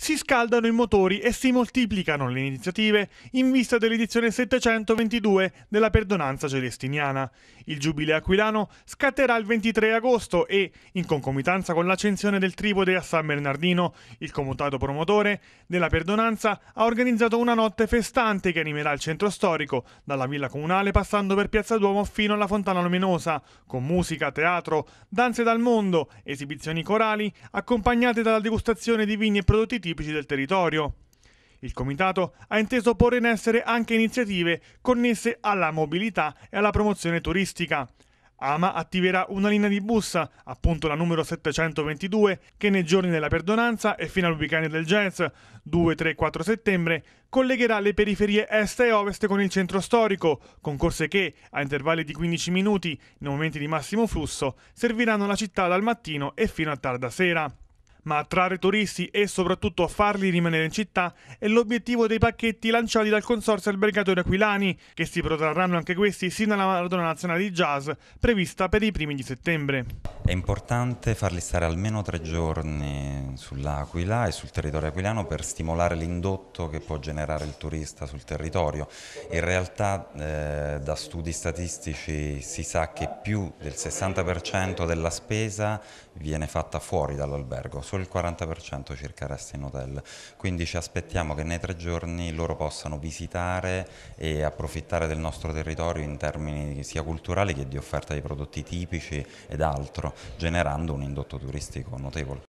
si scaldano i motori e si moltiplicano le iniziative in vista dell'edizione 722 della perdonanza celestiniana. Il giubile aquilano scatterà il 23 agosto e, in concomitanza con l'accensione del tribode a San Bernardino, il comutato promotore della perdonanza ha organizzato una notte festante che animerà il centro storico, dalla villa comunale passando per Piazza Duomo fino alla Fontana Luminosa, con musica, teatro, danze dal mondo, esibizioni corali, accompagnate dalla degustazione di vini e prodotti tipici del territorio. Il Comitato ha inteso porre in essere anche iniziative connesse alla mobilità e alla promozione turistica. AMA attiverà una linea di bussa, appunto la numero 722, che nei giorni della perdonanza e fino al weekend del jazz, 2-3-4 settembre, collegherà le periferie est e ovest con il centro storico, con corse che, a intervalli di 15 minuti, nei momenti di massimo flusso, serviranno la città dal mattino e fino a tarda sera ma attrarre turisti e soprattutto farli rimanere in città è l'obiettivo dei pacchetti lanciati dal Consorzio Albergatore Aquilani, che si protrarranno anche questi sino alla Maratona Nazionale di Jazz, prevista per i primi di settembre. È importante farli stare almeno tre giorni sull'Aquila e sul territorio aquilano per stimolare l'indotto che può generare il turista sul territorio. In realtà eh, da studi statistici si sa che più del 60% della spesa viene fatta fuori dall'albergo, solo il 40% circa resta in hotel. Quindi ci aspettiamo che nei tre giorni loro possano visitare e approfittare del nostro territorio in termini sia culturali che di offerta di prodotti tipici ed altro generando un indotto turistico notevole.